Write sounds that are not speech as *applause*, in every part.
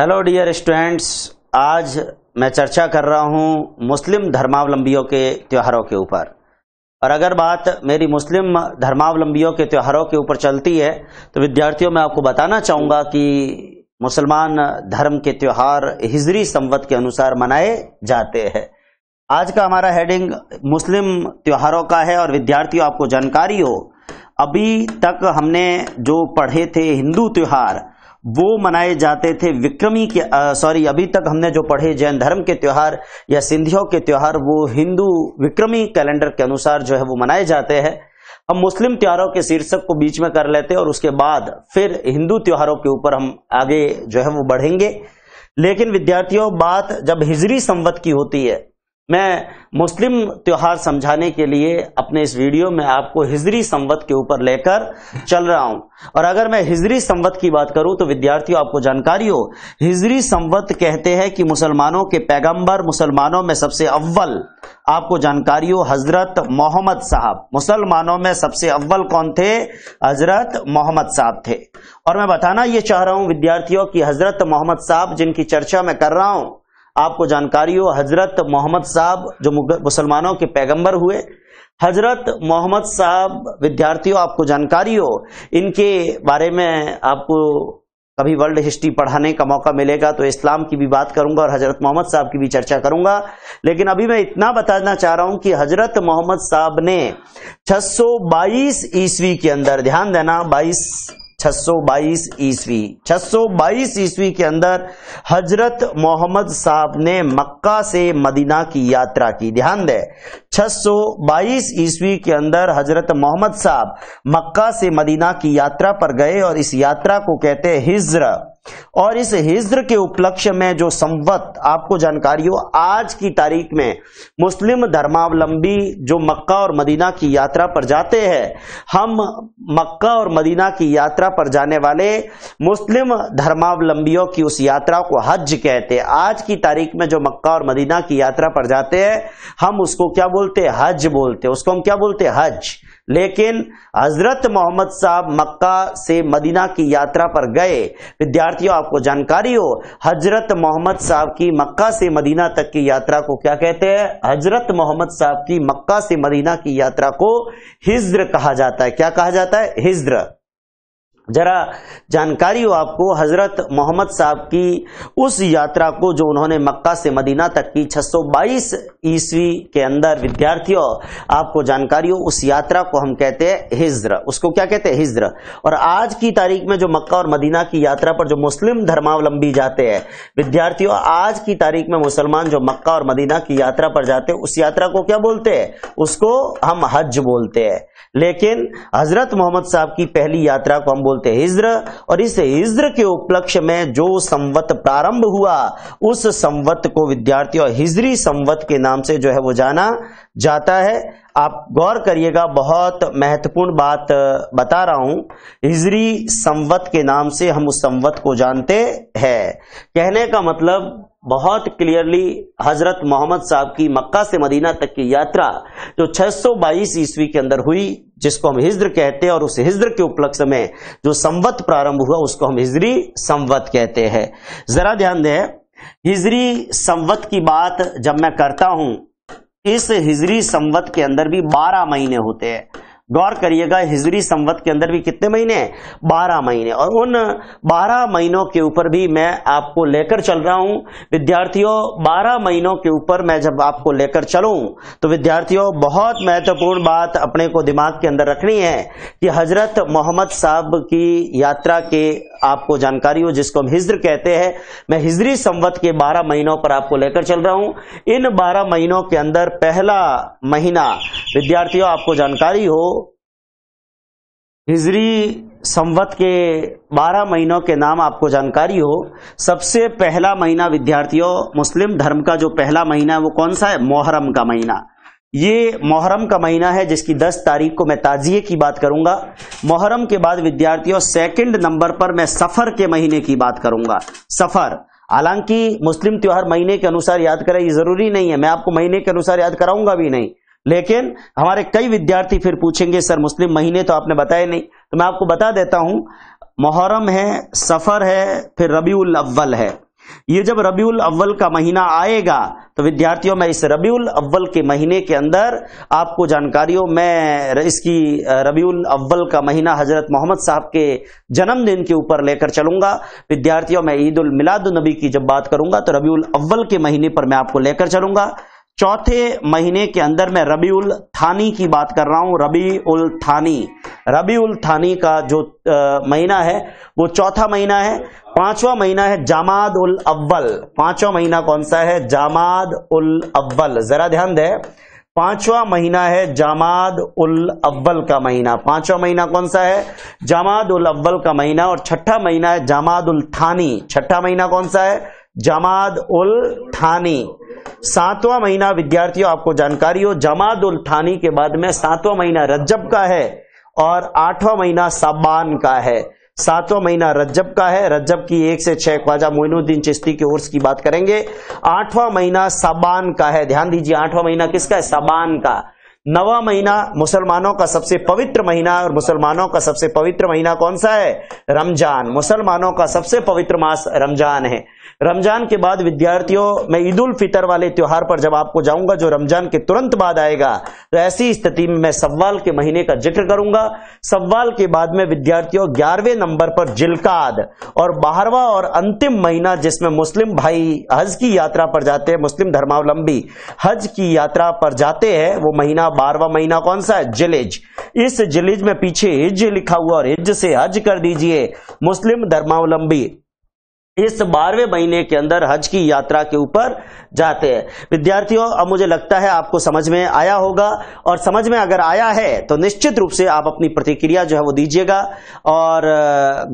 hello dear students आज मैं चर्चा कर रहा हूं मुस्लिम धर्मावलंबियों के त्योहारों के ऊपर और अगर बात मेरी मुस्लिम धर्मावलंबियों के त्योहारों के ऊपर चलती है तो विद्यार्थियों मैं आपको बताना चाहूंगा कि मुसलमान धर्म के त्योहार हिजरी संवत के अनुसार मनाए जाते हैं आज का हमारा हेडिंग मुस्लिम त्योहारों का है और विद्यार्थियों आपको जानकारी हो अभी तक हमने जो पढ़े थे हिंदू त्यौहार वो मनाए जाते थे विक्रमी के सॉरी अभी तक हमने जो पढ़े जैन धर्म के त्यौहार या सिंधियों के त्यौहार वो हिंदू विक्रमी कैलेंडर के अनुसार जो है वो मनाए जाते हैं हम मुस्लिम त्योहारों के शीर्षक को बीच में कर लेते हैं और उसके बाद फिर हिंदू त्योहारों के ऊपर हम आगे जो है वो बढ़ेंगे लेकिन विद्यार्थियों बात जब हिजरी संवत की होती है मैं मुस्लिम त्यौहार समझाने के लिए अपने इस वीडियो में आपको हिजरी संवत के ऊपर लेकर चल रहा हूं और अगर मैं हिजरी संवत की बात करूं तो विद्यार्थियों आपको जानकारी हो हिजरी संवत कहते हैं कि मुसलमानों के पैगंबर मुसलमानों में सबसे अव्वल आपको जानकारी हो हजरत मोहम्मद साहब मुसलमानों में सबसे अव्वल कौन थे हजरत मोहम्मद साहब थे और मैं बताना ये चाह रहा हूं विद्यार्थियों की हजरत मोहम्मद साहब जिनकी चर्चा मैं कर रहा हूं आपको जानकारी हो हजरत मोहम्मद साहब जो मुसलमानों के पैगंबर हुए हजरत मोहम्मद साहब विद्यार्थियों आपको जानकारी हो इनके बारे में आपको कभी वर्ल्ड हिस्ट्री पढ़ाने का मौका मिलेगा तो इस्लाम की भी बात करूंगा और हजरत मोहम्मद साहब की भी चर्चा करूंगा लेकिन अभी मैं इतना बताना चाह रहा हूं कि हजरत मोहम्मद साहब ने 622 ईस्वी के अंदर ध्यान देना 22 622 ईस्वी 622 ईस्वी के अंदर हजरत मोहम्मद साहब ने मक्का से मदीना की यात्रा की ध्यान दें 622 ईस्वी के अंदर हजरत मोहम्मद साहब मक्का से मदीना की यात्रा पर गए और इस यात्रा को कहते हिजरा और इस हिज्र के उपलक्ष्य में जो संवत आपको जानकारी हो आज की तारीख में मुस्लिम धर्मावलंबी जो मक्का और मदीना की यात्रा पर जाते हैं हम मक्का और मदीना की यात्रा पर जाने वाले मुस्लिम धर्मावलंबियों की उस यात्रा को हज कहते हैं आज की तारीख में जो मक्का और मदीना की यात्रा पर जाते हैं हम उसको क्या बोलते हैं हज बोलते हैं उसको हम क्या बोलते हैं हज लेकिन हजरत मोहम्मद साहब मक्का से मदीना की यात्रा पर गए विद्यार्थियों आपको जानकारी हो हजरत मोहम्मद साहब की मक्का से मदीना तक की यात्रा को क्या कहते हैं हजरत मोहम्मद साहब की मक्का से मदीना की यात्रा को हिज्र कहा जाता है क्या कहा जाता है हिज्र जरा जानकारी हो आपको हज़रत मोहम्मद साहब की उस यात्रा को जो उन्होंने मक्का से मदीना तक की 622 ईस्वी के अंदर विद्यार्थियों आपको जानकारी हो उस यात्रा को हम कहते हैं हिज्र उसको क्या कहते हैं हिज्र और आज की तारीख में जो मक्का और मदीना की यात्रा पर जो मुस्लिम धर्मावलंबी जाते हैं विद्यार्थियों आज की तारीख में मुसलमान जो मक्का और मदीना की यात्रा पर जाते हैं उस यात्रा को क्या बोलते हैं उसको हम हज बोलते हैं लेकिन हजरत मोहम्मद साहब की पहली यात्रा को हम बोलते हैं हिज्र और इस हिज्र के उपलक्ष्य में जो संवत प्रारंभ हुआ उस संवत को विद्यार्थियों हिजरी संवत के नाम से जो है वो जाना जाता है आप गौर करिएगा बहुत महत्वपूर्ण बात बता रहा हूं हिजरी संवत के नाम से हम उस संवत को जानते हैं कहने का मतलब बहुत क्लियरली हजरत मोहम्मद साहब की मक्का से मदीना तक की यात्रा जो 622 ईस्वी के अंदर हुई जिसको हम हिज्र कहते हैं और उस हिज्र के उपलक्ष्य में जो संवत प्रारंभ हुआ उसको हम हिजरी संवत कहते हैं जरा ध्यान दें हिजरी संवत की बात जब मैं करता हूं इस हिजरी संवत के अंदर भी बारह महीने होते हैं गौर करिएगा हिजरी संवत के अंदर भी कितने महीने हैं बारह महीने और उन बारह महीनों के ऊपर भी मैं आपको लेकर चल रहा हूं विद्यार्थियों बारह महीनों के ऊपर मैं जब आपको लेकर चलूं तो विद्यार्थियों बहुत महत्वपूर्ण बात अपने को दिमाग के अंदर रखनी है कि हजरत मोहम्मद साहब की यात्रा के आपको जानकारी हो जिसको हम हिज्र कहते हैं मैं हिजरी संवत के बारह महीनों पर आपको लेकर चल रहा हूं इन बारह महीनों के अंदर पहला महीना विद्यार्थियों आपको जानकारी हो हिजरी संवत के 12 महीनों के नाम आपको जानकारी हो सबसे पहला महीना विद्यार्थियों मुस्लिम धर्म का जो पहला महीना है वो कौन सा है मोहर्रम का महीना ये मोहरम का महीना है जिसकी 10 तारीख को मैं ताजिए की बात करूंगा मोहरम के बाद विद्यार्थियों सेकंड नंबर पर मैं सफर के महीने की बात करूंगा सफर हालांकि मुस्लिम त्योहार महीने के अनुसार याद करें ये जरूरी नहीं है मैं आपको महीने के अनुसार याद कराऊंगा भी नहीं लेकिन हमारे कई विद्यार्थी फिर पूछेंगे सर मुस्लिम महीने तो आपने बताए नहीं तो मैं आपको बता देता हूं मोहरम है सफर है फिर रबीउल अव्वल है ये जब रबीउल अव्वल का महीना आएगा तो विद्यार्थियों में इस रबीउल अव्वल के महीने के अंदर आपको जानकारियों में इसकी रबीउल अव्वल का महीना हजरत मोहम्मद साहब के जन्मदिन के ऊपर लेकर चलूंगा विद्यार्थियों में ईद उल मिलाद नबी की जब बात करूंगा तो रबीउल अव्वल के महीने पर मैं आपको लेकर चलूंगा चौथे महीने के अंदर मैं रबी उल थानी की बात कर रहा हूं रबी उल थानी रबी उल थानी का जो आ, महीना है वो चौथा महीना है पांचवा महीना है जामाद उल अव्वल पांचवा महीना कौन सा है जामाद उल अव्वल जरा ध्यान दे पांचवा महीना है जामाद उल अव्वल का महीना पांचवा महीना कौन सा है जामाद उल अव्वल का महीना और छठा महीना है जामाद उल थानी छठा महीना कौन सा है जमाद उल थानी सातवां महीना विद्यार्थियों आपको जानकारी हो जमाद उल थानी के बाद में सातवां महीना रज्जब का है और आठवां महीना साबान का है सातवां महीना रज्जब का है रज्जब की एक से छह ख्वाजा मोइनुद्दीन चिश्ती के उर्स की बात करेंगे आठवां महीना साबान का है ध्यान दीजिए आठवां महीना किसका है साबान का नवा महीना मुसलमानों का सबसे पवित्र महीना और मुसलमानों का सबसे पवित्र महीना कौन सा है रमजान मुसलमानों का सबसे पवित्र मास रमजान है रमजान के बाद विद्यार्थियों मैं ईद उल फितर वाले त्यौहार पर जब आपको जाऊंगा जो रमजान के तुरंत बाद आएगा तो ऐसी स्थिति में मैं सव्वाल के महीने का जिक्र करूंगा सव्वाल के बाद में विद्यार्थियों ग्यारहवें नंबर पर जिलकाद और बारहवा और अंतिम महीना जिसमें मुस्लिम भाई हज की यात्रा पर जाते हैं मुस्लिम धर्मावलंबी हज की यात्रा पर जाते हैं वो महीना बारहवा महीना कौन सा है जिलेज इस जिलेज में पीछे हिज लिखा हुआ और हिज से हज कर दीजिए मुस्लिम धर्मावलंबी इस बारहवें महीने के अंदर हज की यात्रा के ऊपर जाते हैं विद्यार्थियों अब मुझे लगता है आपको समझ में आया होगा और समझ में अगर आया है तो निश्चित रूप से आप अपनी प्रतिक्रिया जो है वो दीजिएगा और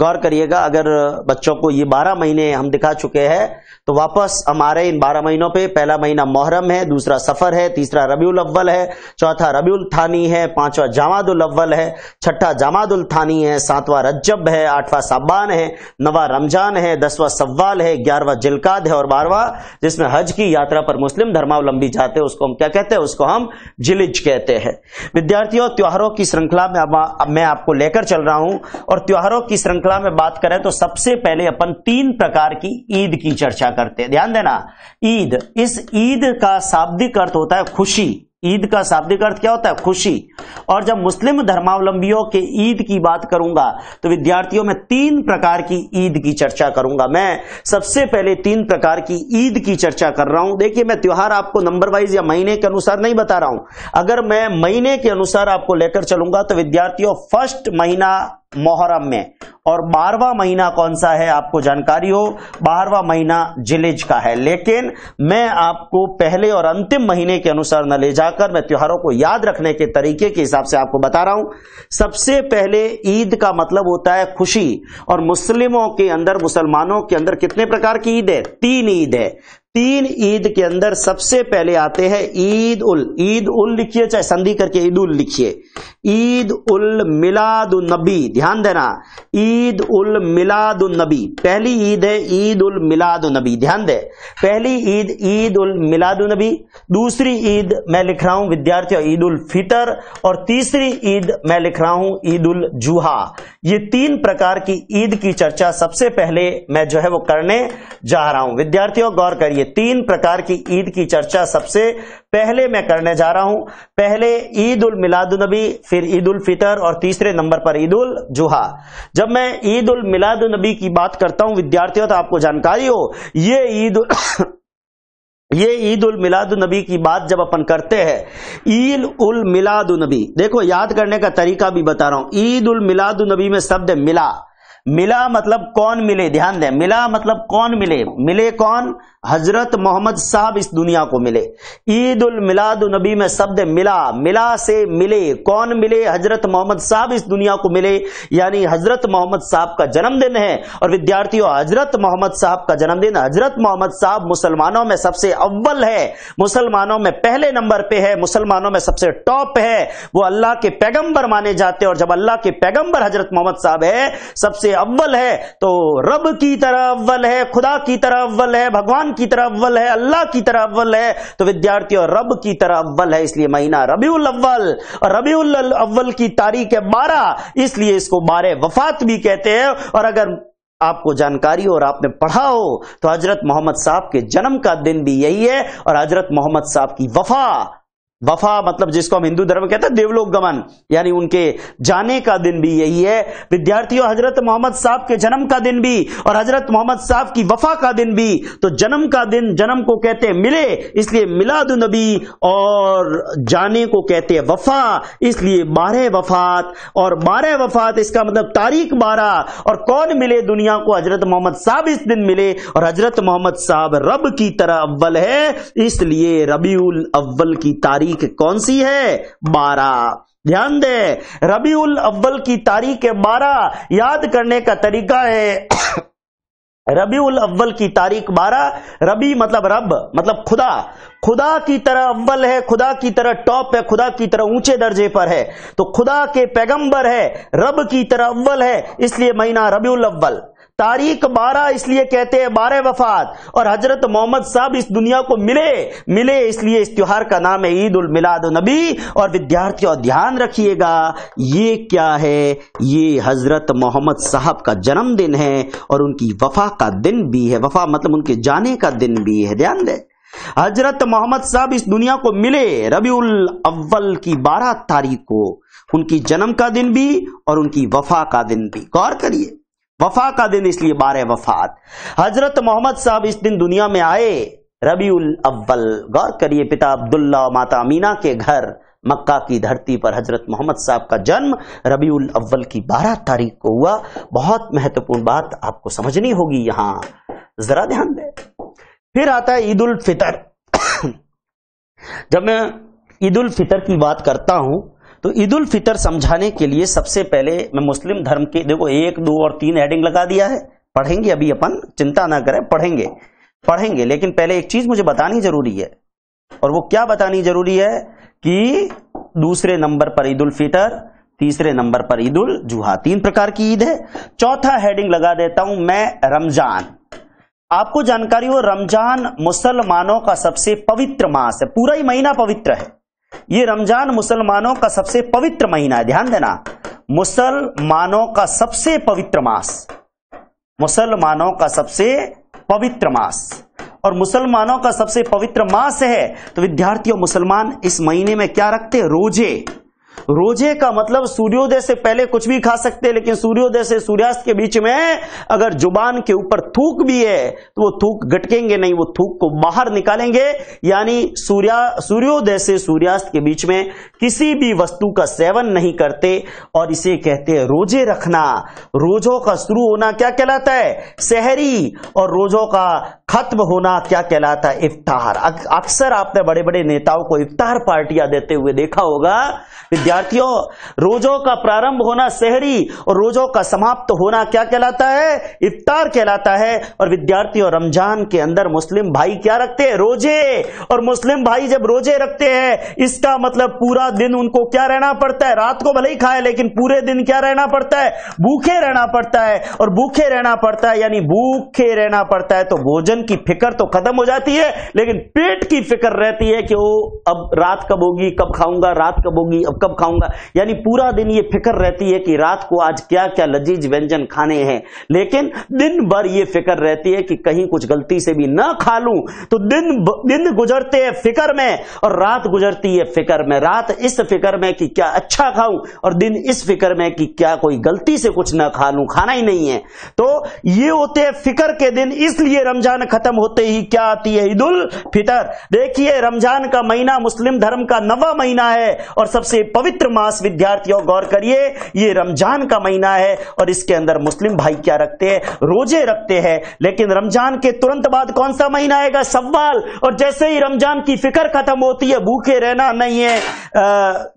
गौर करिएगा अगर बच्चों को ये बारह महीने हम दिखा चुके हैं तो वापस हमारे इन बारह महीनों पे पहला महीना मोहरम है दूसरा सफर है तीसरा रबीउल अव्वल है चौथा रबीउल थानी है पांचवा जामादुल अव्वल है छठा जामादुल थानी है सातवां रज्जब है आठवां साबान है नवा रमजान है दसवां सव्वाल है ग्यारहवा जिलकाद है और बारवा जिसमें हज की यात्रा पर मुस्लिम धर्मावलंबी जाते हैं उसको हम क्या कहते हैं उसको हम जिलिज कहते हैं विद्यार्थियों त्योहारों की श्रृंखला में मैं आपको लेकर चल रहा हूं और त्योहारों की श्रृंखला में बात करें तो सबसे पहले अपन तीन प्रकार की ईद की चर्चा करते हैं ध्यान देना ईद इस ईद का शाब्दिक अर्थ होता है खुशी ईद का शाब्दिक अर्थ क्या होता है खुशी और जब मुस्लिम धर्मावलंबियों के ईद की बात करूंगा तो विद्यार्थियों में तीन प्रकार की ईद की चर्चा करूंगा मैं सबसे पहले तीन प्रकार की ईद की चर्चा कर रहा हूं देखिए मैं त्योहार आपको नंबर वाइज या महीने के अनुसार नहीं बता रहा हूं अगर मैं महीने के अनुसार आपको लेकर चलूंगा तो विद्यार्थियों फर्स्ट महीना मोहर्रम में और बारवा महीना कौन सा है आपको जानकारी हो बारवा महीना जिलेज का है लेकिन मैं आपको पहले और अंतिम महीने के अनुसार न ले जाकर मैं त्योहारों को याद रखने के तरीके के हिसाब से आपको बता रहा हूं सबसे पहले ईद का मतलब होता है खुशी और मुस्लिमों के अंदर मुसलमानों के अंदर कितने प्रकार की ईद है तीन ईद है तीन ईद के अंदर सबसे पहले आते हैं ईद उल ईद उल लिखिए चाहे संधि करके ईद उल लिखिए ईद उल मिलाद नबी ध्यान देना ईद उल मिलाद नबी पहली ईद है ईद उल मिलाद नबी ध्यान दे पहली ईद ईद उल मिलाद नबी दूसरी ईद मैं लिख रहा हूं विद्यार्थियों ईद उल फितर और तीसरी ईद मैं लिख रहा हूं ईद उल जुहा ये तीन प्रकार की ईद की चर्चा सबसे पहले मैं जो है वो करने जा रहा हूं विद्यार्थियों गौर करिए तीन प्रकार की ईद की चर्चा सबसे पहले मैं करने जा रहा हूं पहले ईद उल मिलादुलनबी फिर ईद उल फितर और तीसरे नंबर पर ईद उल जुहा जब मैं ईद उल मिलादुलनबी की बात करता हूं विद्यार्थियों तो आपको जानकारी हो ये ईद *coughs* ये ईद उल मिलाद नबी की बात जब अपन करते हैं ईद उल मिलाद नबी देखो याद करने का तरीका भी बता रहा हूं ईद उल मिलाद नबी में शब्द मिला मिला मतलब कौन मिले ध्यान दें मिला मतलब कौन मिले मिले कौन हजरत मोहम्मद साहब इस दुनिया को मिले ईद उल मिलाद नबी में शब्द मिला मिला से मिले कौन मिले हजरत मोहम्मद साहब इस दुनिया को मिले यानी हजरत मोहम्मद साहब का जन्मदिन है और विद्यार्थियों हजरत मोहम्मद साहब का जन्मदिन हजरत मोहम्मद साहब मुसलमानों में सबसे अव्वल है मुसलमानों में पहले नंबर पे है मुसलमानों में सबसे टॉप है वो अल्लाह के पैगंबर माने जाते हैं और जब अल्लाह के पैगंबर हजरत मोहम्मद साहब है सबसे अव्वल है तो रब की तरह अव्वल है खुदा की तरह अव्वल है भगवान की तरह अव्वल है अल्लाह की तरह अव्वल है तो विद्यार्थी और रब की तरह अव्वल है इसलिए महीना रबीउल अव्वल और रबीउल अव्वल की तारीख है बारह इसलिए इसको बारह वफात भी कहते हैं और अगर आपको जानकारी और आपने पढ़ा हो तो हजरत मोहम्मद साहब के जन्म का दिन भी यही है और हजरत मोहम्मद साहब की वफा वफा मतलब जिसको हम हिंदू धर्म कहते हैं देवलोक गमन यानी उनके जाने का दिन भी यही है विद्यार्थियों हजरत मोहम्मद साहब के जन्म का दिन भी और हजरत मोहम्मद साहब की वफा का दिन भी तो जन्म का दिन जन्म को कहते हैं मिले इसलिए मिलाद नबी और जाने को कहते हैं वफा इसलिए बारह वफात और बारह वफात इसका मतलब तारीख बारह और कौन मिले दुनिया को हजरत मोहम्मद साहब इस दिन मिले और हजरत मोहम्मद साहब रब की तरह अव्वल है इसलिए रबी अव्वल की तारीख तारीख कौन सी है बारह ध्यान दे रबी उल अव्वल की तारीख बारह याद करने का तरीका है *coughs* रबी उल अव्वल की तारीख बारह रबी मतलब रब मतलब खुदा खुदा की तरह अव्वल है खुदा की तरह टॉप है खुदा की तरह ऊंचे दर्जे पर है तो खुदा के पैगंबर है रब की तरह अव्वल है इसलिए महीना रबी उल अव्वल तारीख बारह इसलिए कहते हैं बारह वफात और हजरत मोहम्मद साहब इस दुनिया को मिले मिले इसलिए इस त्योहार का नाम है ईद उल मिलाद नबी और विद्यार्थियों ध्यान रखिएगा ये क्या है ये हजरत मोहम्मद साहब का जन्मदिन है और उनकी वफा का दिन भी है वफा मतलब उनके जाने का दिन भी है ध्यान दें हजरत मोहम्मद साहब इस दुनिया को मिले रबीउल अव्वल की बारह तारीख को उनकी जन्म का दिन भी और उनकी वफा का दिन भी गौर करिए वफा का दिन इसलिए बारह वफात हजरत मोहम्मद साहब इस दिन दुनिया में आए रबी उल अव्वल गौर करिए पिता अब्दुल्ला माता अमीना के घर मक्का की धरती पर हजरत मोहम्मद साहब का जन्म रबी उल अव्वल की बारह तारीख को हुआ बहुत महत्वपूर्ण बात आपको समझनी होगी यहां जरा ध्यान दें फिर आता है ईद उल फितर *coughs* जब मैं ईद उल फितर की बात करता हूं तो ईद उल फितर समझाने के लिए सबसे पहले मैं मुस्लिम धर्म के देखो एक दो और तीन हेडिंग लगा दिया है पढ़ेंगे अभी अपन चिंता ना करें पढ़ेंगे पढ़ेंगे लेकिन पहले एक चीज मुझे बतानी जरूरी है और वो क्या बतानी जरूरी है कि दूसरे नंबर पर ईद उल फितर तीसरे नंबर पर ईद उल जुहा तीन प्रकार की ईद है चौथा हेडिंग लगा देता हूं मैं रमजान आपको जानकारी हो रमजान मुसलमानों का सबसे पवित्र मास है पूरा ही महीना पवित्र है ये रमजान मुसलमानों का सबसे पवित्र महीना है ध्यान देना मुसलमानों का सबसे पवित्र मास मुसलमानों का सबसे पवित्र मास और मुसलमानों का सबसे पवित्र मास है तो विद्यार्थियों मुसलमान इस महीने में क्या रखते रोजे रोजे का मतलब सूर्योदय से पहले कुछ भी खा सकते हैं लेकिन सूर्योदय से सूर्यास्त के बीच में अगर जुबान के ऊपर थूक भी है तो वो थूक गटकेंगे नहीं वो थूक को बाहर निकालेंगे यानी सूर्या सूर्योदय से सूर्यास्त के बीच में किसी भी वस्तु का सेवन नहीं करते और इसे कहते हैं रोजे रखना रोजों का शुरू होना क्या कहलाता है शहरी और रोजों का खत्म होना क्या कहलाता है इफ्तार अक्सर आपने बड़े बड़े नेताओं को इफ्तार पार्टियां देते हुए देखा होगा विद्यार्थियों रोजों का प्रारंभ होना सहरी और रोजों का समाप्त होना क्या कहलाता है इफ्तार कहलाता है और विद्यार्थियों रमजान के अंदर मुस्लिम भाई क्या रखते हैं रोजे और मुस्लिम भाई जब रोजे रखते हैं इसका मतलब पूरा दिन उनको क्या रहना पड़ता है रात को भले ही खाए लेकिन पूरे दिन क्या रहना पड़ता है भूखे रहना पड़ता है और भूखे रहना पड़ता है यानी भूखे रहना पड़ता है तो भोजन की फिक्र तो खत्म हो जाती है लेकिन पेट की फिक्र रहती है कि वो अब रात कब होगी कब खाऊंगा रात कब होगी अब कब खाऊंगा यानी पूरा दिन ये फिक्र रहती है कि रात को आज क्या क्या लजीज व्यंजन खाने हैं लेकिन दिन भर ये फिक्र रहती है कि कहीं कुछ गलती से भी ना खा लूं तो दिन दिन गुजरते हैं फिक्र में और रात गुजरती है फिक्र में रात इस फिक्र में कि क्या अच्छा खाऊं और दिन इस फिक्र में कि क्या कोई गलती से कुछ ना खा लूं खाना ही नहीं है तो ये होते हैं फिक्र के दिन इसलिए रमजान खत्म होते ही क्या आती है ईद उल फितर देखिए रमजान का महीना मुस्लिम धर्म का नवा महीना है और सबसे पवित्र पवित्र मास विद्यार्थियों गौर करिए ये रमजान का महीना है और इसके अंदर मुस्लिम भाई क्या रखते हैं रोजे रखते हैं लेकिन रमजान के तुरंत बाद कौन सा महीना आएगा सवाल और जैसे ही रमजान की फिक्र खत्म होती है भूखे रहना नहीं है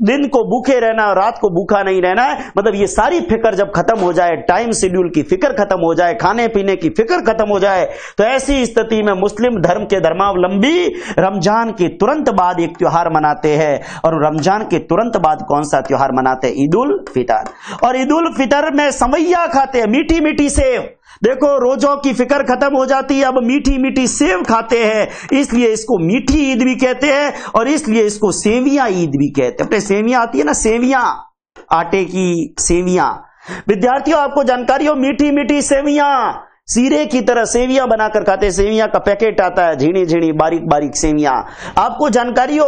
दिन को भूखे रहना रात को भूखा नहीं रहना है मतलब ये सारी फिक्र जब खत्म हो जाए टाइम शेड्यूल की फिक्र खत्म हो जाए खाने पीने की फिक्र खत्म हो जाए तो ऐसी स्थिति में मुस्लिम धर्म के धर्मावलंबी रमजान के तुरंत बाद एक त्योहार मनाते हैं और रमजान के तुरंत बाद बाद कौन सा त्योहार मनाते हैं ईद उल फितर और ईद उल फितर में सवैया खाते हैं मीठी मीठी सेव देखो रोजों की फिक्र खत्म हो जाती है अब मीठी मीठी सेव खाते हैं इसलिए इसको मीठी ईद भी कहते हैं और इसलिए इसको सेविया ईद भी कहते हैं अपने सेवियां आती है ना सेवियां आटे की सेवियां विद्यार्थियों आपको जानकारी हो मीठी मीठी सेवियां सीरे की तरह सेवियां बनाकर खाते सेवियां का पैकेट आता है झीणी झीणी बारीक बारीक सेवियां आपको जानकारी हो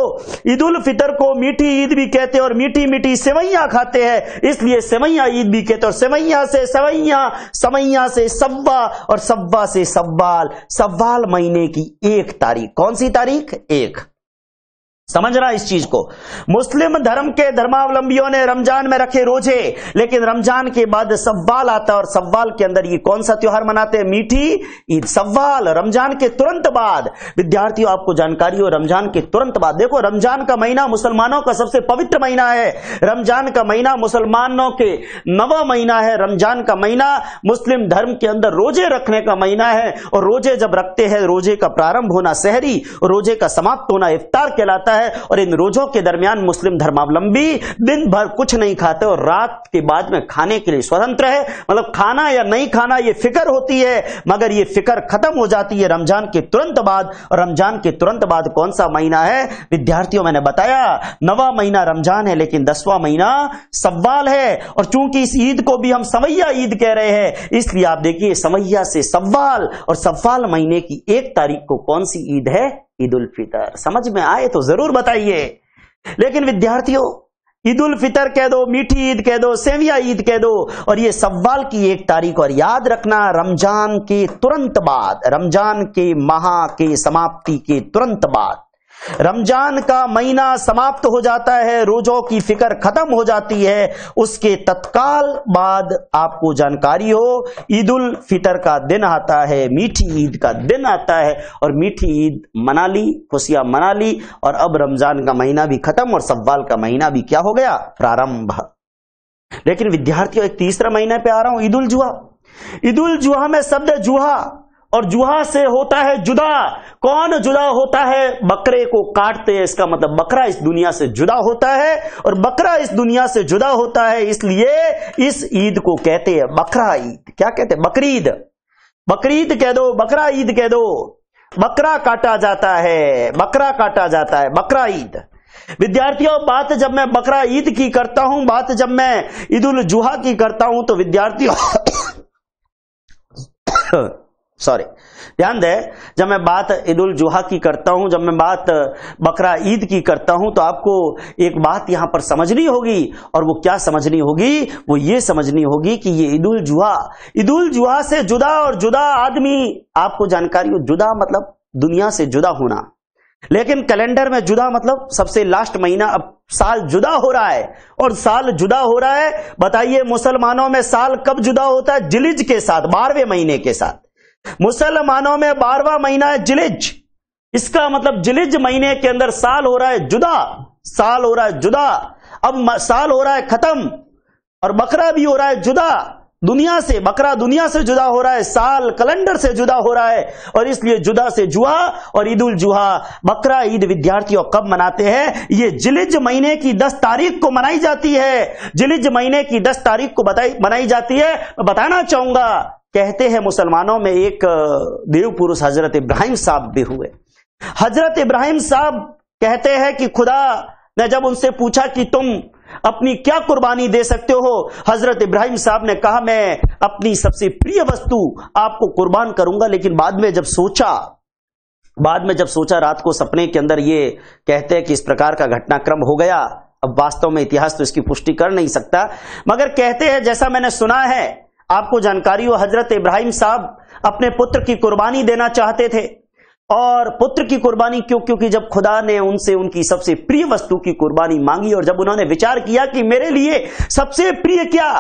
ईद उल फितर को मीठी ईद भी कहते हैं और मीठी मीठी सेवैया खाते हैं इसलिए सेवैया ईद भी कहते हैं और सेवैया से सवैया सवैया से सब्वा और सब्वा से सब्वाल सव्वाल महीने की एक तारीख कौन सी तारीख एक समझना इस चीज को मुस्लिम धर्म के धर्मावलंबियों ने रमजान में रखे रोजे लेकिन रमजान के बाद सवाल आता और सवाल के अंदर ये कौन सा त्योहार मनाते हैं मीठी ईद सवाल रमजान के तुरंत बाद विद्यार्थियों आपको जानकारी हो रमजान के तुरंत बाद देखो रमजान का महीना मुसलमानों का सबसे पवित्र महीना है रमजान का महीना मुसलमानों के नवा महीना है रमजान का महीना मुस्लिम धर्म के अंदर रोजे रखने का महीना है और रोजे जब रखते हैं रोजे का प्रारंभ होना शहरी रोजे का समाप्त होना इफ्तार कहलाता है है और इन रोजों के दरमियान मुस्लिम धर्मावलंबी दिन भर कुछ नहीं खाते और रात के बाद में खाने के लिए स्वतंत्र है मतलब खाना या नहीं खाना ये फिक्र होती है मगर ये फिक्र खत्म हो जाती है रमजान के तुरंत बाद और रमजान के तुरंत बाद कौन सा महीना है विद्यार्थियों मैंने बताया नवा महीना रमजान है लेकिन दसवा महीना सवाल है और चूंकि इस ईद को भी हम सवैया ईद कह रहे हैं इसलिए आप देखिए सवैया से सवाल और सवाल महीने की एक तारीख को कौन सी ईद है ईद उल फितर समझ में आए तो जरूर बताइए लेकिन विद्यार्थियों ईद उल फितर कह दो मीठी ईद कह दो सेविया ईद कह दो और ये सव्वाल की एक तारीख और याद रखना रमजान के तुरंत बाद रमजान के माह के समाप्ति के तुरंत बाद रमजान का महीना समाप्त हो जाता है रोजों की फिक्र खत्म हो जाती है उसके तत्काल बाद आपको जानकारी हो ईद उल फितर का दिन आता है मीठी ईद का दिन आता है और मीठी ईद मना ली खुशियां मना ली और अब रमजान का महीना भी खत्म और सवाल का महीना भी क्या हो गया प्रारंभ लेकिन विद्यार्थियों एक तीसरा महीने पे आ रहा हूं ईद उल जुहा ईद उल जुहा में शब्द जुहा और जुहा से होता है जुदा कौन जुदा होता है बकरे को काटते हैं इसका मतलब बकरा इस दुनिया से जुदा होता है और बकरा इस दुनिया से जुदा होता है इसलिए इस ईद को कहते हैं बकरा ईद क्या कहते हैं बकरीद बकरीद कह दो बकरा ईद कह दो बकरा काटा जाता है बकरा काटा जाता है बकरा ईद विद्यार्थियों बात जब मैं बकरा ईद की करता हूं बात जब मैं ईद उल जुहा की करता हूं तो विद्यार्थियों सॉरी ध्यान दें जब मैं बात ईद उल जुहा की करता हूं जब मैं बात बकरा ईद की करता हूं तो आपको एक बात यहां पर समझनी होगी और वो क्या समझनी होगी वो ये समझनी होगी कि ये ईद उल जुहा ईद उल जुहा से जुदा और जुदा आदमी आपको जानकारी हो जुदा मतलब दुनिया से जुदा होना लेकिन कैलेंडर में जुदा मतलब सबसे लास्ट महीना अब साल जुदा हो रहा है और साल जुदा हो रहा है बताइए मुसलमानों में साल कब जुदा होता है जिलिज के साथ बारहवें महीने के साथ मुसलमानों में बारवा महीना है जिलिज इसका मतलब जिलिज महीने के अंदर साल हो रहा है जुदा साल हो रहा है जुदा अब साल हो रहा है खत्म और बकरा भी हो रहा है जुदा दुनिया से बकरा दुनिया से जुदा हो रहा है साल कैलेंडर से जुदा हो रहा है और इसलिए जुदा से जुआ और ईद उल जुहा बकरा ईद विद्यार्थियों कब मनाते हैं ये जिलिज महीने की दस तारीख को मनाई जाती है जिलिज महीने की दस तारीख को बताई मनाई जाती है मैं बताना चाहूंगा कहते हैं मुसलमानों में एक देव पुरुष हजरत इब्राहिम साहब भी हुए हजरत इब्राहिम साहब कहते हैं कि खुदा ने जब उनसे पूछा कि तुम अपनी क्या कुर्बानी दे सकते हो हजरत इब्राहिम साहब ने कहा मैं अपनी सबसे प्रिय वस्तु आपको कुर्बान करूंगा लेकिन बाद में जब सोचा बाद में जब सोचा रात को सपने के अंदर ये कहते हैं कि इस प्रकार का घटनाक्रम हो गया अब वास्तव में इतिहास तो इसकी पुष्टि कर नहीं सकता मगर कहते हैं जैसा मैंने सुना है आपको जानकारी हो हजरत इब्राहिम साहब अपने पुत्र की कुर्बानी देना चाहते थे और पुत्र की कुर्बानी क्यों क्योंकि जब खुदा ने उनसे उनकी सबसे प्रिय वस्तु की कुर्बानी मांगी और जब उन्होंने विचार किया कि मेरे लिए सबसे प्रिय क्या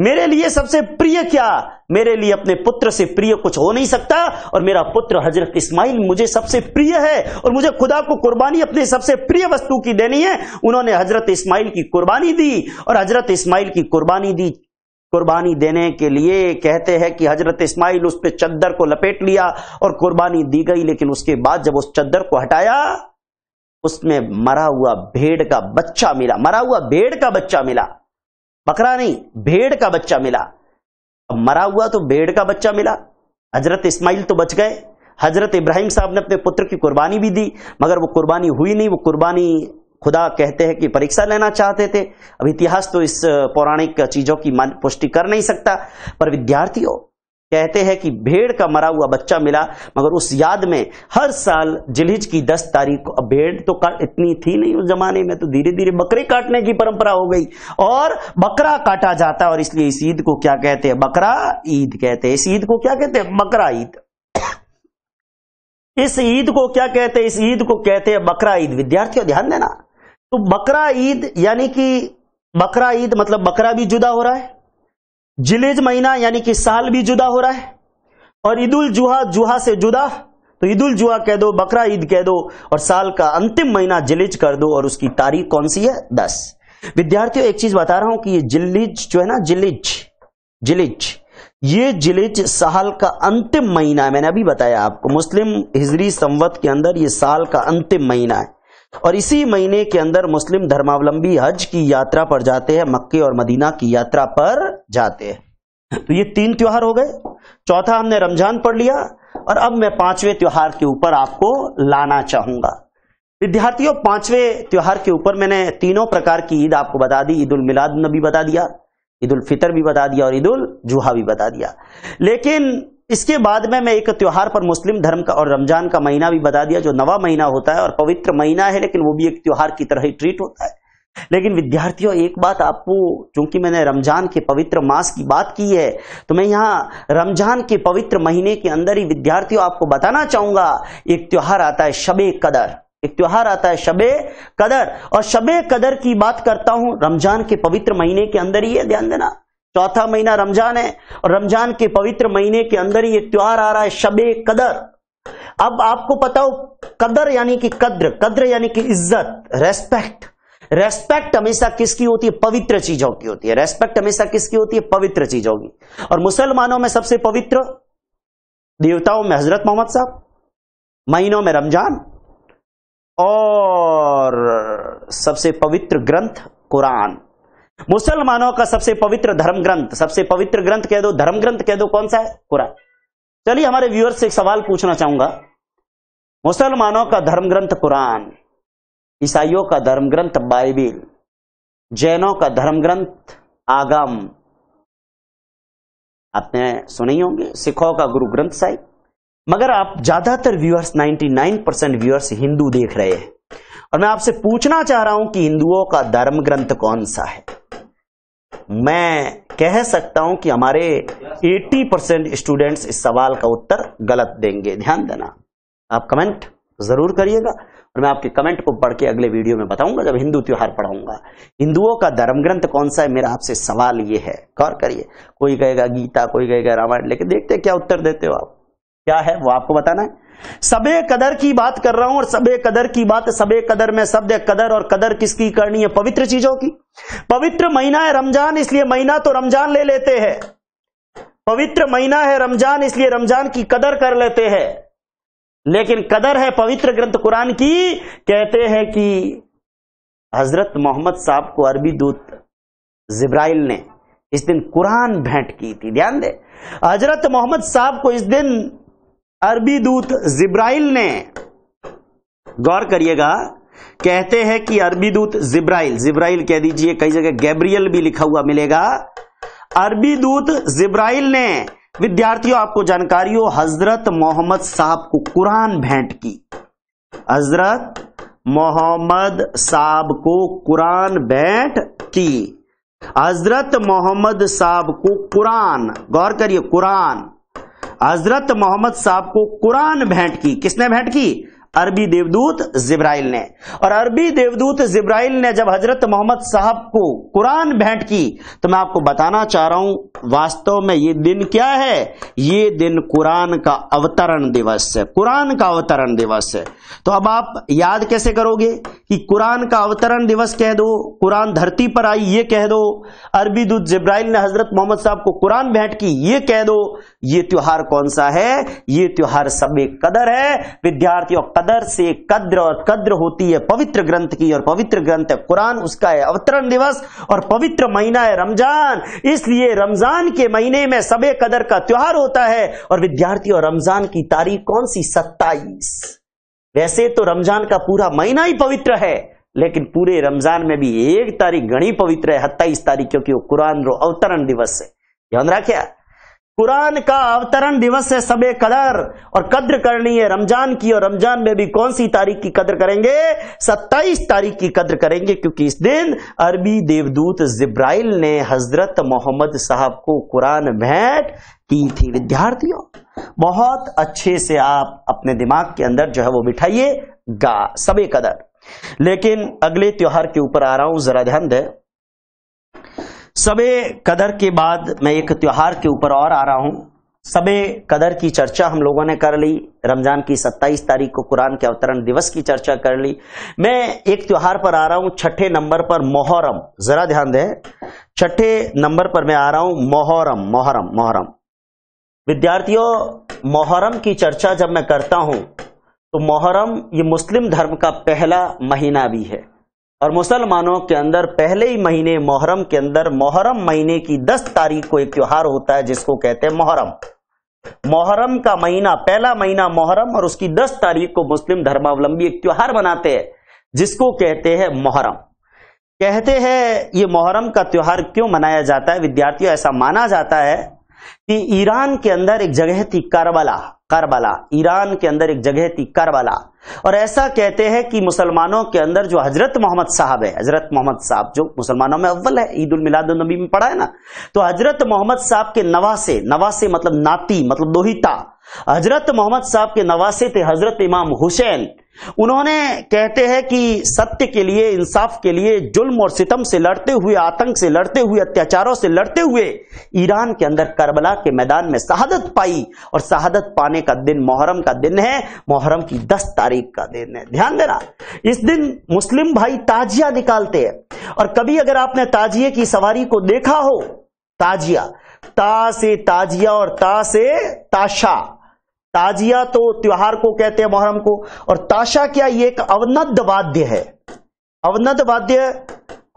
मेरे लिए सबसे प्रिय क्या मेरे लिए अपने पुत्र से प्रिय कुछ हो नहीं सकता और मेरा पुत्र हजरत इस्माइल मुझे सबसे प्रिय है और मुझे खुदा को कुर्बानी अपने सबसे प्रिय वस्तु की देनी है उन्होंने हजरत इस्माइल की कुर्बानी दी और हजरत इस्माइल की कुर्बानी दी कुर्बानी देने के लिए कहते हैं कि हजरत इस्माइल उस पर चद्दर को लपेट लिया और कुर्बानी दी गई लेकिन उसके बाद जब उस चद्दर को हटाया उसमें मरा हुआ भेड़ का बच्चा मिला मरा हुआ भेड़ का बच्चा मिला बकरा नहीं भेड़ का बच्चा मिला मरा हुआ तो भेड़ का बच्चा मिला हजरत इस्माइल तो बच गए हजरत इब्राहिम साहब ने अपने पुत्र की कुर्बानी भी दी मगर वो कुर्बानी हुई नहीं वो कुर्बानी खुदा कहते हैं कि परीक्षा लेना चाहते थे अब इतिहास तो इस पौराणिक चीजों की पुष्टि कर नहीं सकता पर विद्यार्थियों कहते हैं कि भेड़ का मरा हुआ बच्चा मिला मगर उस याद में हर साल जिलिज की दस तारीख को अब भेड़ तो काट इतनी थी नहीं उस जमाने में तो धीरे धीरे बकरे काटने की परंपरा हो गई और बकरा काटा जाता और इसलिए इस ईद को क्या कहते हैं बकरा ईद कहते हैं इस ईद को क्या कहते हैं बकरा ईद इस ईद को क्या कहते हैं इस ईद को कहते हैं बकरा ईद विद्यार्थियों ध्यान देना तो बकरा ईद यानी कि बकरा ईद मतलब बकरा भी जुदा हो रहा है जिलेज महीना यानी कि साल भी जुदा हो रहा है और ईद उल जुहा जुहा से जुदा तो ईद उल जुहा कह दो बकरा ईद कह दो और साल का अंतिम महीना जिलेज कर दो और उसकी तारीख कौन सी है दस विद्यार्थियों एक चीज बता रहा हूं कि ये जिलिज जो है ना जिलिज जिलिज ये जिलिज साल का अंतिम महीना है मैंने अभी बताया आपको मुस्लिम हिजरी संवत के अंदर ये साल का अंतिम महीना है और इसी महीने के अंदर मुस्लिम धर्मावलंबी हज की यात्रा पर जाते हैं मक्के और मदीना की यात्रा पर जाते हैं तो ये तीन त्योहार हो गए चौथा हमने रमजान पढ़ लिया और अब मैं पांचवें त्योहार के ऊपर आपको लाना चाहूंगा विद्यार्थियों पांचवें त्योहार के ऊपर मैंने तीनों प्रकार की ईद आपको बता दी ईद उल मिलाद भी बता दिया ईद उल फितर भी बता दिया और ईद उल जुहा भी बता दिया लेकिन इसके बाद में मैं एक त्यौहार पर मुस्लिम धर्म का और रमजान का महीना भी बता दिया जो नवा महीना होता है और पवित्र महीना है लेकिन वो भी एक त्यौहार की तरह ही ट्रीट होता है लेकिन विद्यार्थियों एक बात आपको चूंकि मैंने रमजान के पवित्र मास की बात की है तो मैं यहाँ रमजान के पवित्र महीने के अंदर ही विद्यार्थियों आपको बताना चाहूंगा एक त्यौहार आता है शबे कदर एक त्योहार आता है शबे कदर और शबे कदर की बात करता हूं रमजान के पवित्र महीने के अंदर ही है ध्यान देना चौथा महीना रमजान है और रमजान के पवित्र महीने के अंदर ये त्योहार आ रहा है शबे कदर अब आपको पता हो कदर यानी कि कद्र कद्र यानी कि इज्जत रेस्पेक्ट रेस्पेक्ट हमेशा किसकी होती है पवित्र चीजों की होती है रेस्पेक्ट हमेशा किसकी होती है पवित्र चीजों की और मुसलमानों में सबसे पवित्र देवताओं में हजरत मोहम्मद साहब महीनों में रमजान और सबसे पवित्र ग्रंथ कुरान मुसलमानों का सबसे पवित्र धर्म ग्रंथ सबसे पवित्र ग्रंथ कह दो धर्म ग्रंथ कह दो कौन सा है कुरान चलिए हमारे व्यूअर्स से एक सवाल पूछना चाहूंगा मुसलमानों का धर्म ग्रंथ कुरान ईसाइयों का धर्म ग्रंथ बाइबिल जैनों का धर्म ग्रंथ आगम आपने सुने ही होंगे सिखों का गुरु ग्रंथ साहिब मगर आप ज्यादातर व्यूअर्स 99 परसेंट व्यूअर्स हिंदू देख रहे हैं और मैं आपसे पूछना चाह रहा हूं कि हिंदुओं का धर्म ग्रंथ कौन सा है मैं कह सकता हूं कि हमारे 80 परसेंट स्टूडेंट्स इस सवाल का उत्तर गलत देंगे ध्यान देना आप कमेंट जरूर करिएगा और मैं आपके कमेंट को पढ़ के अगले वीडियो में बताऊंगा जब हिंदू त्योहार पढ़ाऊंगा हिंदुओं का धर्म ग्रंथ कौन सा है मेरा आपसे सवाल ये है गौर करिए कोई कहेगा गीता कोई कहेगा रामायण लेकिन देखते क्या उत्तर देते हो आप क्या है वो आपको बताना है सबे कदर की बात कर रहा हूं और सबे कदर की बात सबे कदर में शब्द कदर और कदर किसकी करनी है पवित्र चीजों की पवित्र महीना है रमजान इसलिए महीना तो रमजान ले लेते हैं पवित्र महीना है रमजान इसलिए रमजान की कदर कर लेते हैं लेकिन कदर है पवित्र ग्रंथ कुरान की कहते हैं कि हजरत मोहम्मद साहब को अरबी दूत जिब्राइल ने इस दिन कुरान भेंट की थी ध्यान दे हजरत मोहम्मद साहब को इस दिन अरबी दूत जिब्राइल ने गौर करिएगा कहते हैं कि अरबी दूत जिब्राइल जिब्राइल कह दीजिए कई जगह गैब्रियल भी लिखा हुआ मिलेगा अरबी दूत जिब्राइल ने विद्यार्थियों आपको जानकारी हो हजरत मोहम्मद साहब को कुरान भेंट की हजरत मोहम्मद साहब को कुरान भेंट की हजरत मोहम्मद साहब को कुरान गौर करिए कुरान हजरत मोहम्मद साहब को कुरान भेंट की किसने भेंट की अरबी देवदूत जिब्राइल ने और अरबी देवदूत जिब्राइल ने जब हजरत मोहम्मद साहब को कुरान भेंट की तो मैं आपको बताना चाह रहा हूं वास्तव में ये दिन क्या है ये दिन कुरान का अवतरण दिवस है कुरान का अवतरण दिवस है तो अब आप याद कैसे करोगे कि कुरान का अवतरण दिवस कह दो कुरान धरती पर आई ये कह दो अरबी दूत जब्राइल ने हजरत मोहम्मद साहब को कुरान भेंट की ये कह दो ये त्योहार कौन सा है ये त्योहार सब एक कदर है विद्यार्थियों कदर से कद्र और कद्र होती है पवित्र ग्रंथ की और पवित्र ग्रंथ है कुरान उसका है अवतरण दिवस और पवित्र महीना है रमजान इसलिए रमजान के महीने में सब कदर का त्योहार होता है और विद्यार्थियों रमजान की तारीख कौन सी सत्ताईस वैसे तो रमजान का पूरा महीना ही पवित्र है लेकिन पूरे रमजान में भी एक तारीख गणी पवित्र है सत्ताईस तारीख क्योंकि वो कुरान रो अवतरण दिवस है ध्यान रखिया कुरान का अवतरण दिवस है सबे कदर और कद्र करनी है रमजान की और रमजान में भी कौन सी तारीख की कद्र करेंगे सत्ताईस तारीख की कद्र करेंगे क्योंकि इस दिन अरबी देवदूत जिब्राइल ने हजरत मोहम्मद साहब को कुरान भेंट की थी विद्यार्थियों बहुत अच्छे से आप अपने दिमाग के अंदर जो है वो गा सबे कदर लेकिन अगले त्योहार के ऊपर आ रहा हूं जरा ध्यान दे सबे कदर के बाद मैं एक त्योहार के ऊपर और आ रहा हूं सबे कदर की चर्चा हम लोगों ने कर ली रमजान की 27 तारीख को कुरान के अवतरण दिवस की चर्चा कर ली मैं एक त्योहार पर आ रहा हूं छठे नंबर पर मोहरम जरा ध्यान दें छठे नंबर पर मैं आ रहा हूं मोहरम मोहरम मोहरम विद्यार्थियों मोहर्रम की चर्चा जब मैं करता हूं तो मोहर्रम ये मुस्लिम धर्म का पहला महीना भी है और मुसलमानों के अंदर पहले ही महीने मोहर्रम के अंदर मोहर्रम महीने की 10 तारीख को एक त्योहार होता है जिसको कहते हैं मोहर्रम मोहर्रम का महीना पहला महीना मोहर्रम और उसकी 10 तारीख को मुस्लिम धर्मावलंबी एक त्योहार मनाते हैं जिसको कहते हैं मोहर्रम कहते हैं ये मोहर्रम का त्योहार क्यों मनाया जाता है विद्यार्थियों ऐसा माना जाता है कि ईरान के अंदर एक जगह थी करबला करबला ईरान के अंदर एक जगह थी करबला और ऐसा कहते हैं कि मुसलमानों के अंदर जो हजरत मोहम्मद साहब है हजरत मोहम्मद साहब जो मुसलमानों में अव्वल है ईद उल मिलाद नबी में पढ़ा है ना तो हजरत मोहम्मद साहब के नवासे नवासे मतलब नाती मतलब दोहिता हजरत मोहम्मद साहब के नवासे थे हजरत इमाम हुसैन उन्होंने कहते हैं कि सत्य के लिए इंसाफ के लिए जुल्म और सितम से लड़ते हुए आतंक से लड़ते हुए अत्याचारों से लड़ते हुए ईरान के अंदर करबला के मैदान में शहादत पाई और शहादत पाने का दिन मोहर्रम का दिन है मोहर्रम की दस तारीख का दिन है ध्यान देना इस दिन मुस्लिम भाई ताजिया निकालते हैं और कभी अगर आपने ताजिए की सवारी को देखा हो ताजिया ता से ताजिया और ता से ताशा ताजिया तो त्योहार को कहते हैं मोहरम को और ताशा क्या ये एक अवनद वाद्य है अवनद वाद्य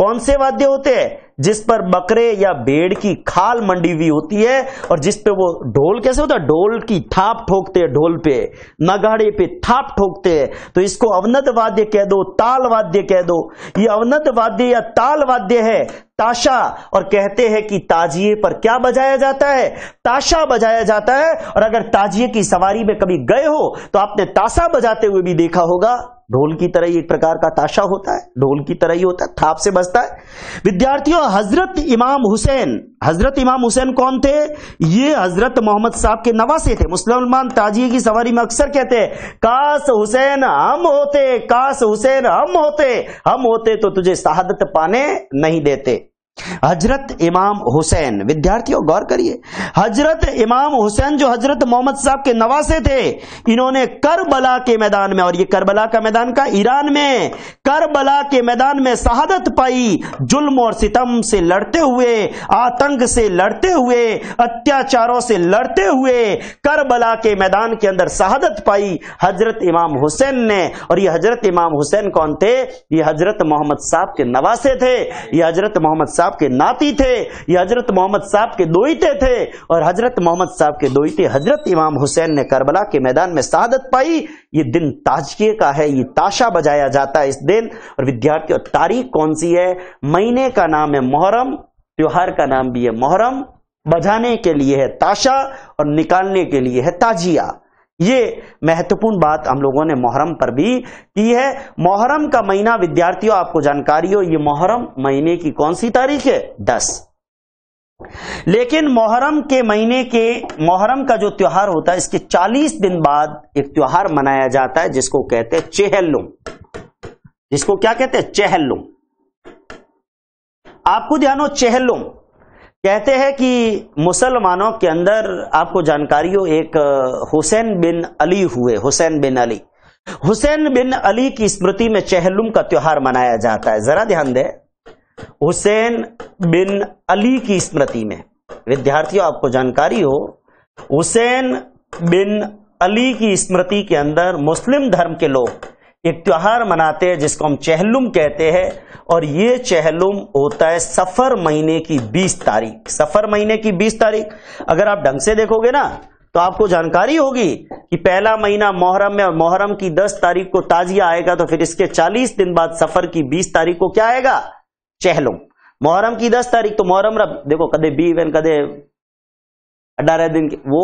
कौन से वाद्य होते हैं जिस पर बकरे या भेड़ की खाल मंडी हुई होती है और जिस पे वो ढोल कैसे होता है ढोल की थाप ठोकते हैं ढोल पे नगाड़े पे थाप ठोकते हैं तो इसको अवनद वाद्य कह दो ताल वाद्य कह दो ये अवनद वाद्य या ताल वाद्य है ताशा और कहते हैं कि ताजिए पर क्या बजाया जाता है ताशा बजाया जाता है और अगर ताजिए की सवारी में कभी गए हो तो आपने ताशा बजाते हुए भी देखा होगा ढोल की तरह ही एक प्रकार का ताशा होता है ढोल की तरह ही होता है थाप से बजता है विद्यार्थियों हजरत इमाम हुसैन हजरत इमाम हुसैन कौन थे ये हजरत मोहम्मद साहब के नवासे थे मुसलमान ताजिए की सवारी में अक्सर कहते हैं कास हुसैन हम होते कास हुसैन हम होते हम होते तो तुझे शहादत पाने नहीं देते हजरत इमाम हुसैन विद्यार्थियों गौर करिए हजरत इमाम हुसैन जो हजरत मोहम्मद साहब के नवासे थे इन्होंने करबला के मैदान में और ये करबला का मैदान का ईरान में करबला के मैदान में शहादत पाई जुल्म और सितम से लड़ते हुए आतंक से लड़ते हुए अत्याचारों से लड़ते हुए करबला के मैदान के अंदर शहादत पाई हजरत इमाम हुसैन ने और ये हजरत इमाम हुसैन कौन थे ये हजरत मोहम्मद साहब के नवासे थे ये हजरत मोहम्मद साहब साहब के नाती थे ये हजरत मोहम्मद साहब के दोईते थे और हजरत मोहम्मद साहब के दोईते हजरत इमाम हुसैन ने करबला के मैदान में शहादत पाई ये दिन ताजकिए का है ये ताशा बजाया जाता है इस दिन और विद्यार्थी और तारीख कौन सी है महीने का नाम है मोहरम त्योहार का नाम भी है मोहरम बजाने के लिए है ताशा और निकालने के लिए है ताजिया ये महत्वपूर्ण बात हम लोगों ने मोहर्रम पर भी की है मोहर्रम का महीना विद्यार्थियों आपको जानकारी हो ये मोहर्रम महीने की कौन सी तारीख है दस लेकिन मोहर्रम के महीने के मोहर्रम का जो त्योहार होता है इसके 40 दिन बाद एक त्योहार मनाया जाता है जिसको कहते हैं चेहल्लुम जिसको क्या कहते हैं चेहल्लुम आपको ध्यान हो चेहल्लुम कहते हैं कि मुसलमानों के अंदर आपको जानकारी हो एक हुसैन बिन अली हुए हुसैन बिन अली हुसैन बिन अली की स्मृति में चहलुम का त्योहार मनाया जाता है जरा ध्यान दे हुसैन बिन अली की स्मृति में विद्यार्थियों आपको जानकारी हो हुसैन बिन अली की स्मृति के अंदर मुस्लिम धर्म के लोग एक त्यौहार मनाते हैं जिसको हम चहलुम कहते हैं और ये चहलुम होता है सफर महीने की 20 तारीख सफर महीने की 20 तारीख अगर आप ढंग से देखोगे ना तो आपको जानकारी होगी कि पहला महीना मोहरम में और मोहरम की 10 तारीख को ताजिया आएगा तो फिर इसके 40 दिन बाद सफर की 20 तारीख को क्या आएगा चहलुम मोहरम की 10 तारीख तो मोहरम रब देखो कदे बी इवन कदे अठारह दिन के वो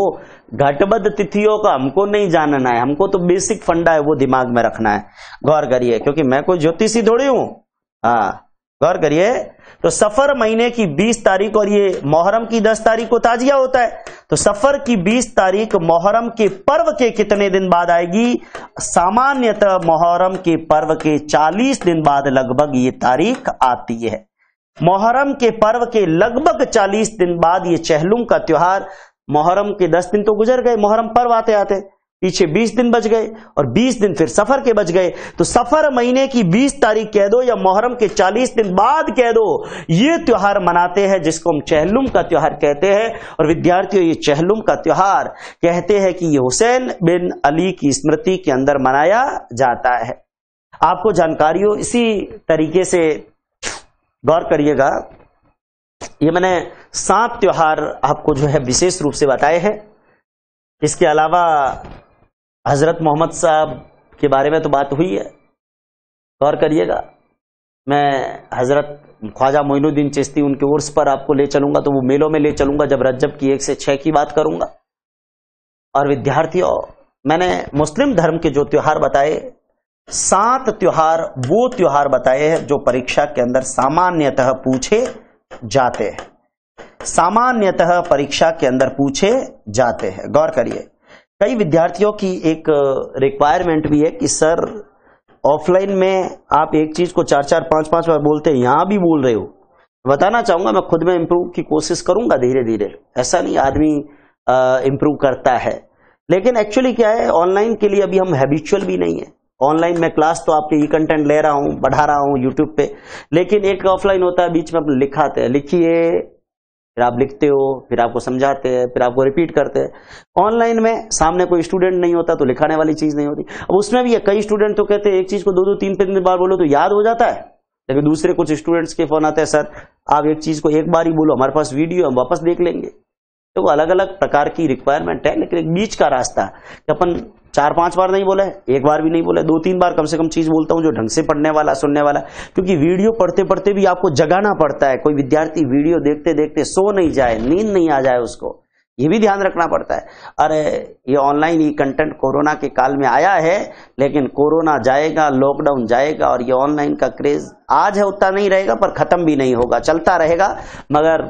घटबद्ध तिथियों का हमको नहीं जानना है हमको तो बेसिक फंडा है वो दिमाग में रखना है गौर करिए क्योंकि मैं कोई ज्योतिषी थोड़ी हूं हाँ गौर करिए तो सफर महीने की बीस तारीख और ये मोहरम की दस तारीख को ताजिया होता है तो सफर की बीस तारीख मोहरम के पर्व के कितने दिन बाद आएगी सामान्यतः मोहरम के पर्व के चालीस दिन बाद लगभग ये तारीख आती है मोहरम के पर्व के लगभग 40 दिन बाद ये चहलुम का त्योहार मोहरम के 10 दिन तो गुजर गए मोहरम पर्व आते आते पीछे 20 दिन बच गए और 20 दिन फिर सफर के बच गए तो सफर महीने की 20 तारीख कह दो या मोहरम के 40 दिन बाद कह दो ये त्योहार मनाते हैं जिसको हम चहलुम का त्योहार कहते हैं और विद्यार्थियों ये चहलुम का त्योहार कहते हैं कि ये हुसैन बिन अली की स्मृति के अंदर मनाया जाता है आपको जानकारी हो इसी तरीके से गौर करिएगा ये मैंने सात त्योहार आपको जो है विशेष रूप से बताए हैं इसके अलावा हजरत मोहम्मद साहब के बारे में तो बात हुई है गौर करिएगा मैं हजरत ख्वाजा मोइनुद्दीन चिश्ती उनके उर्स पर आपको ले चलूंगा तो वो मेलों में ले चलूंगा जब रज्जब की एक से छह की बात करूंगा और विद्यार्थियों मैंने मुस्लिम धर्म के जो त्योहार बताए सात त्योहार वो त्योहार बताए हैं जो परीक्षा के अंदर सामान्यतः पूछे जाते हैं सामान्यतः परीक्षा के अंदर पूछे जाते हैं गौर करिए कई विद्यार्थियों की एक रिक्वायरमेंट भी है कि सर ऑफलाइन में आप एक चीज को चार चार पांच पांच बार बोलते हैं यहां भी बोल रहे हो बताना चाहूंगा मैं खुद में इंप्रूव की कोशिश करूंगा धीरे धीरे ऐसा नहीं आदमी इंप्रूव करता है लेकिन एक्चुअली क्या है ऑनलाइन के लिए अभी हम हैबिचुअल भी नहीं है ऑनलाइन में क्लास तो आपके ई कंटेंट ले रहा हूँ बढ़ा रहा हूँ यूट्यूब पे लेकिन एक ऑफलाइन होता है बीच में आप लिखाते हैं लिखिए फिर आप लिखते हो फिर आपको समझाते हैं फिर आपको रिपीट करते हैं ऑनलाइन में सामने कोई स्टूडेंट नहीं होता तो लिखाने वाली चीज नहीं होती अब उसमें भी है कई स्टूडेंट तो कहते हैं एक चीज को दो दो तीन तीन बार बोलो तो याद हो जाता है लेकिन दूसरे कुछ स्टूडेंट्स के फोन आते हैं सर आप एक चीज को एक बार ही बोलो हमारे पास वीडियो हम वापस देख लेंगे तो अलग अलग प्रकार की रिक्वायरमेंट है लेकिन एक बीच का रास्ता अपन चार पांच बार नहीं बोला है एक बार भी नहीं बोला दो तीन बार कम से कम चीज बोलता हूं जो ढंग से पढ़ने वाला सुनने वाला क्योंकि वीडियो पढ़ते पढ़ते भी आपको जगाना पड़ता है कोई विद्यार्थी वीडियो देखते देखते सो नहीं जाए नींद नहीं आ जाए उसको ये भी ध्यान रखना पड़ता है अरे ये ऑनलाइन ये कंटेंट कोरोना के काल में आया है लेकिन कोरोना जाएगा लॉकडाउन जाएगा और ये ऑनलाइन का क्रेज आज है उतना नहीं रहेगा पर खत्म भी नहीं होगा चलता रहेगा मगर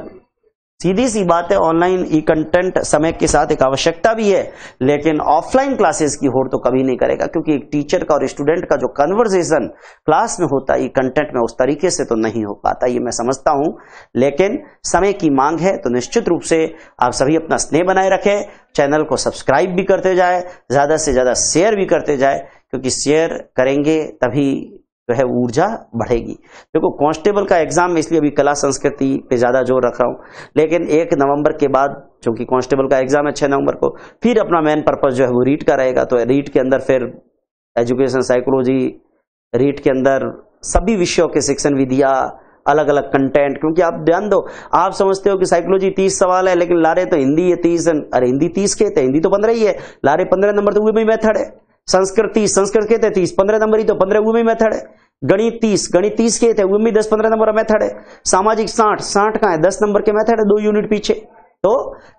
सीधी सी बात है ऑनलाइन ई कंटेंट समय के साथ एक आवश्यकता भी है लेकिन ऑफलाइन क्लासेस की होड़ तो कभी नहीं करेगा क्योंकि एक टीचर का और स्टूडेंट का जो कन्वर्सेशन क्लास में होता है ई e कंटेंट में उस तरीके से तो नहीं हो पाता ये मैं समझता हूं लेकिन समय की मांग है तो निश्चित रूप से आप सभी अपना स्नेह बनाए रखें चैनल को सब्सक्राइब भी करते जाए ज्यादा से ज्यादा शेयर भी करते जाए क्योंकि शेयर करेंगे तभी जो है ऊर्जा बढ़ेगी देखो कांस्टेबल का एग्जाम इसलिए अभी कला संस्कृति पे ज्यादा जोर रख रहा हूं लेकिन एक नवंबर के बाद चूंकि कांस्टेबल का एग्जाम है छह नवंबर को फिर अपना मेन पर्पज जो है वो रीट का रहेगा तो रीट के अंदर फिर एजुकेशन साइकोलॉजी रीट के अंदर सभी विषयों के शिक्षण विधिया अलग अलग कंटेंट क्योंकि आप ध्यान दो आप समझते हो कि साइकोलॉजी तीस सवाल है लेकिन लारे तो हिंदी है तीस अरे हिंदी तीस के थे हिंदी तो पंद्रह ही है लारे पंद्रह नंबर तो वो भी मेथड है संस्कृत तीस संस्कृत के तीस पंद्रह नंबर ही तो पंद्रह वो मेथड है गणित तीस गणित तीस के थे वो दस पंद्रह नंबर मेथड है सामाजिक साठ साठ का है दस नंबर के मेथड है दो यूनिट पीछे तो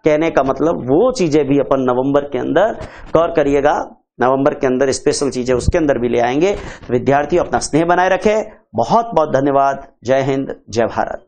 कहने का मतलब वो चीजें भी अपन नवंबर के अंदर कौर करिएगा नवंबर के अंदर स्पेशल चीजें उसके अंदर भी ले आएंगे तो विद्यार्थियों अपना स्नेह बनाए रखें बहुत बहुत धन्यवाद जय हिंद जय भारत